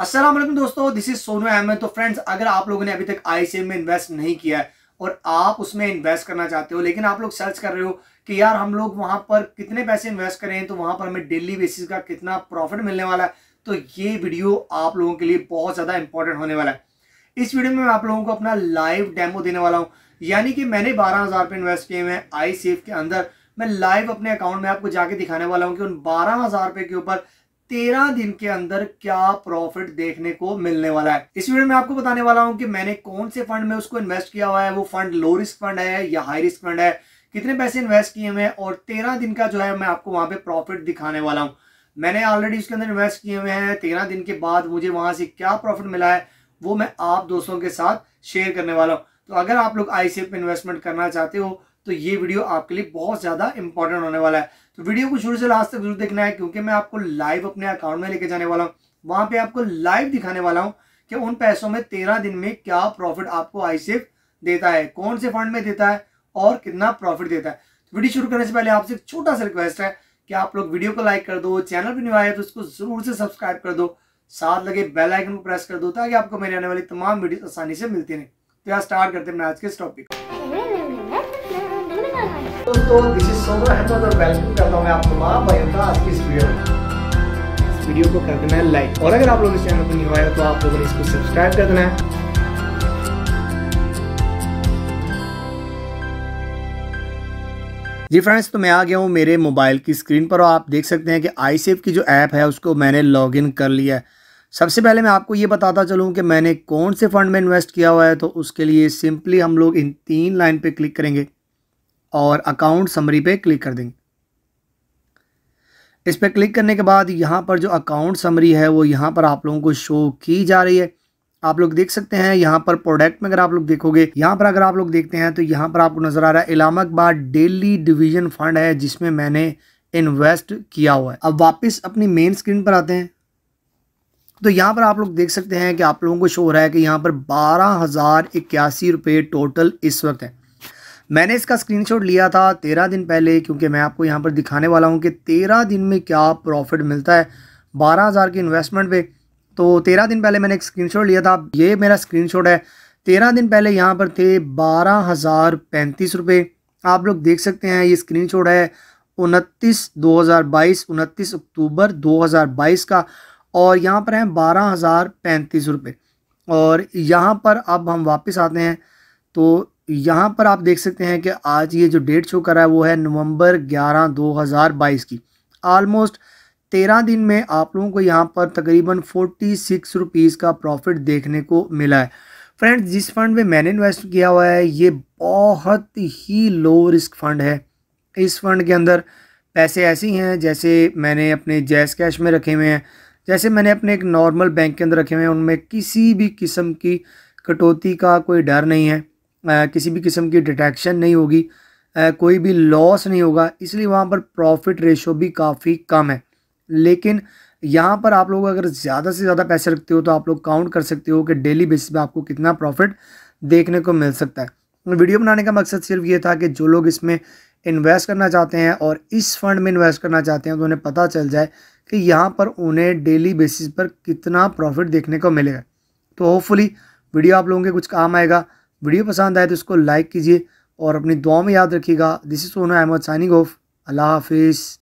असलम दोस्तों this is Sonu Ahmad तो friends अगर आप लोगों ने अभी तक आई में इन्वेस्ट नहीं किया है और आप उसमें इन्वेस्ट करना चाहते हो लेकिन आप लोग सर्च कर रहे हो कि यार हम लोग वहां पर कितने पैसे इन्वेस्ट करें तो वहां पर हमें डेली बेसिस का कितना प्रॉफिट मिलने वाला है तो ये वीडियो आप लोगों के लिए बहुत ज़्यादा इंपॉर्टेंट होने वाला है इस वीडियो में मैं आप लोगों को अपना लाइव डेमो देने वाला हूँ यानी कि मैंने बारह हज़ार रुपये इन्वेस्ट किए हुए हैं आई सेफ के अंदर मैं लाइव अपने अकाउंट में आपको जाके दिखाने वाला हूँ कि उन बारह हज़ार रुपये के ऊपर तेरह दिन के अंदर क्या प्रॉफिट देखने को मिलने वाला है इस वीडियो में आपको बताने वाला हूं कि मैंने कौन से फंड में उसको इन्वेस्ट किया हुआ है वो फंड लो रिस्क फंड है या हाई रिस्क फंड है कितने पैसे इन्वेस्ट किए हुए हैं और तेरह दिन का जो है मैं आपको वहां पे प्रॉफिट दिखाने वाला हूँ मैंने ऑलरेडी उसके अंदर इन्वेस्ट किए हुए हैं तेरह दिन के बाद मुझे वहां से क्या प्रॉफिट मिला है वो मैं आप दोस्तों के साथ शेयर करने वाला हूँ तो अगर आप लोग आईसीएफ इन्वेस्टमेंट करना चाहते हो तो ये वीडियो आपके लिए बहुत ज़्यादा इंपॉर्टेंट होने वाला है तो वीडियो को शुरू से लास्ट तक जरूर देखना है क्योंकि मैं आपको लाइव अपने अकाउंट में लेके जाने वाला हूँ वहां पे आपको लाइव दिखाने वाला हूँ कि उन पैसों में तेरह दिन में क्या प्रॉफिट आपको आई देता है कौन से फंड में देता है और कितना प्रॉफिट देता है तो वीडियो शुरू करने से पहले आपसे एक छोटा सा रिक्वेस्ट है कि आप लोग वीडियो को लाइक कर दो चैनल पर निभाए तो उसको जरूर से सब्सक्राइब कर दो साथ लगे बेल आइकन को प्रेस कर दो ताकि आपको मेरे आने वाली तमाम वीडियो आसानी से मिलती रहे तो यहाँ स्टार्ट करते हैं आज के इस टॉपिक को दोस्तों दिस इज सोनू अहमद और वेलकम करता हूं मैं आप तमाम भाइयों का आज की इस वीडियो में इस वीडियो को कर देना लाइक और अगर आप लोग इस चैनल पर नहीं हुआ है तो आप लोगों ने इसको सब्सक्राइब कर देना है जी फ्रेंड्स तो मैं आ गया हूँ मेरे मोबाइल की स्क्रीन पर और आप देख सकते हैं कि आई सेफ की जो ऐप है उसको मैंने लॉगिन कर लिया है सबसे पहले मैं आपको ये बताता चलूँ कि मैंने कौन से फंड में इन्वेस्ट किया हुआ है तो उसके लिए सिंपली हम लोग इन तीन लाइन पे क्लिक करेंगे और अकाउंट समरी पे क्लिक कर देंगे इस पर क्लिक करने के बाद यहाँ पर जो अकाउंट समरी है वो यहाँ पर आप लोगों को शो की जा रही है आप लोग देख सकते हैं यहाँ पर प्रोडक्ट में अगर आप लोग देखोगे यहाँ पर अगर आप लोग देखते हैं तो यहाँ पर आपको नजर आ रहा है इलामा डेली डिवीजन फंड है जिसमें मैंने इन्वेस्ट किया हुआ है अब वापस अपनी मेन स्क्रीन पर आते हैं तो यहाँ पर आप लोग देख सकते हैं कि आप लोगों को शो हो रहा है कि यहाँ पर बारह हज़ार इक्यासी रुपये टोटल इस वक्त है मैंने इसका स्क्रीनशॉट लिया था तेरह दिन पहले क्योंकि मैं आपको यहाँ पर दिखाने वाला हूँ कि तेरह दिन में क्या प्रॉफिट मिलता है बारह हज़ार के इन्वेस्टमेंट पे तो तेरह दिन पहले मैंने एक स्क्रीनशॉट लिया था ये मेरा स्क्रीन है तेरह दिन पहले यहाँ पर थे बारह हज़ार पैंतीस रुपये आप लोग देख सकते हैं ये स्क्रीन है उनतीस दो हज़ार बाईस उनतीस अक्टूबर दो हज़ार बाईस का और यहाँ पर हैं बारह हज़ार पैंतीस रुपये और यहाँ पर अब हम वापस आते हैं तो यहाँ पर आप देख सकते हैं कि आज ये जो डेट शो करा है वो है नवंबर 11 2022 की आलमोस्ट तेरह दिन में आप लोगों को यहाँ पर तकरीबन फोर्टी सिक्स रुपीज़ का प्रॉफिट देखने को मिला है फ्रेंड्स जिस फंड में मैंने इन्वेस्ट किया हुआ है ये बहुत ही लो रिस्क फंड है इस फंड के अंदर पैसे ऐसे ही हैं जैसे मैंने अपने जैस कैश में रखे हुए हैं जैसे मैंने अपने एक नॉर्मल बैंक के अंदर रखे हुए हैं उनमें किसी भी किस्म की कटौती का कोई डर नहीं है किसी भी किस्म की डिटेक्शन नहीं होगी कोई भी लॉस नहीं होगा इसलिए वहाँ पर प्रॉफिट रेशो भी काफ़ी कम है लेकिन यहाँ पर आप लोग अगर ज़्यादा से ज़्यादा पैसे रखते हो तो आप लोग काउंट कर सकते हो कि डेली बेसिस पे आपको कितना प्रॉफिट देखने को मिल सकता है वीडियो बनाने का मकसद सिर्फ ये था कि जो लोग इसमें इन्वेस्ट करना चाहते हैं और इस फंड में इन्वेस्ट करना चाहते हैं तो उन्हें पता चल जाए कि यहाँ पर उन्हें डेली बेसिस पर कितना प्रॉफिट देखने को मिलेगा तो होपफुली वीडियो आप लोगों के कुछ काम आएगा वीडियो पसंद आए तो इसको लाइक कीजिए और अपनी दुआ में याद रखिएगा दिस इज़ सोना अहमद साइनिंग ऑफ अल्लाह हाफिज़